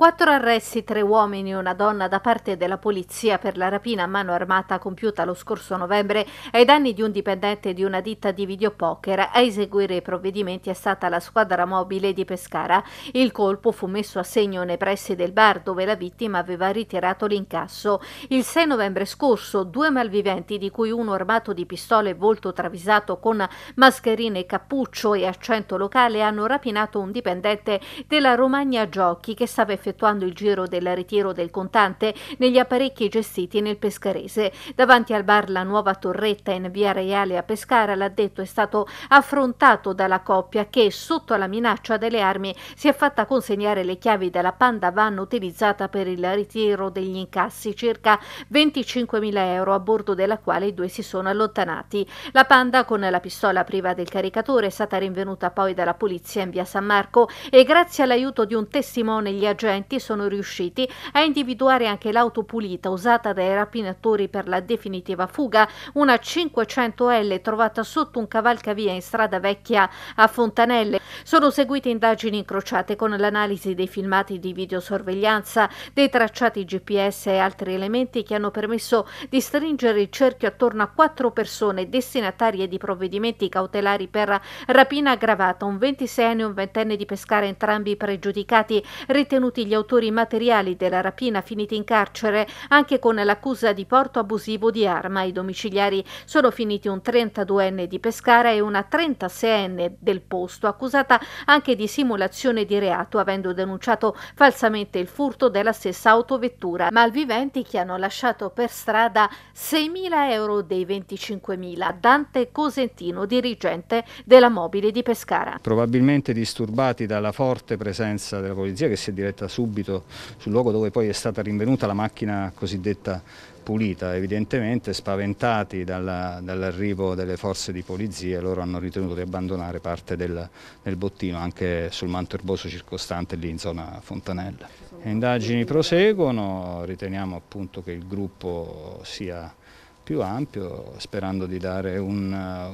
Quattro arresti, tre uomini e una donna da parte della polizia per la rapina a mano armata compiuta lo scorso novembre ai danni di un dipendente di una ditta di videopoker. A eseguire i provvedimenti è stata la squadra mobile di Pescara. Il colpo fu messo a segno nei pressi del bar dove la vittima aveva ritirato l'incasso. Il 6 novembre scorso due malviventi, di cui uno armato di pistole e volto travisato con mascherine, cappuccio e accento locale, hanno rapinato un dipendente della Romagna Giochi che stava effettuando effettuando il giro del ritiro del contante negli apparecchi gestiti nel Pescarese. Davanti al bar La Nuova Torretta in via Reale a Pescara l'addetto è stato affrontato dalla coppia che, sotto la minaccia delle armi, si è fatta consegnare le chiavi della Panda Van utilizzata per il ritiro degli incassi, circa 25.000 euro, a bordo della quale i due si sono allontanati. La Panda con la pistola priva del caricatore è stata rinvenuta poi dalla polizia in via San Marco e grazie all'aiuto di un testimone gli agenti inquirenti sono riusciti a individuare anche l'auto pulita usata dai rapinatori per la definitiva fuga, una 500L trovata sotto un cavalcavia in strada vecchia a Fontanelle. Sono seguite indagini incrociate con l'analisi dei filmati di videosorveglianza, dei tracciati GPS e altri elementi che hanno permesso di stringere il cerchio attorno a quattro persone destinatarie di provvedimenti cautelari per rapina aggravata, un 26enne e un 20enne di Pescara entrambi pregiudicati, ritenuti gli gli autori materiali della rapina finiti in carcere anche con l'accusa di porto abusivo di arma. I domiciliari sono finiti un 32enne di Pescara e una 36enne del posto, accusata anche di simulazione di reato, avendo denunciato falsamente il furto della stessa autovettura. Malviventi che hanno lasciato per strada 6.000 euro dei 25.000. Dante Cosentino, dirigente della mobile di Pescara. Probabilmente disturbati dalla forte presenza della polizia che si è diretta a subito sul luogo dove poi è stata rinvenuta la macchina cosiddetta pulita, evidentemente spaventati dall'arrivo dall delle forze di polizia loro hanno ritenuto di abbandonare parte del, del bottino anche sul manto erboso circostante lì in zona Fontanella. Le indagini proseguono, riteniamo appunto che il gruppo sia più ampio sperando di dare un,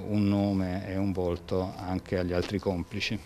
un nome e un volto anche agli altri complici.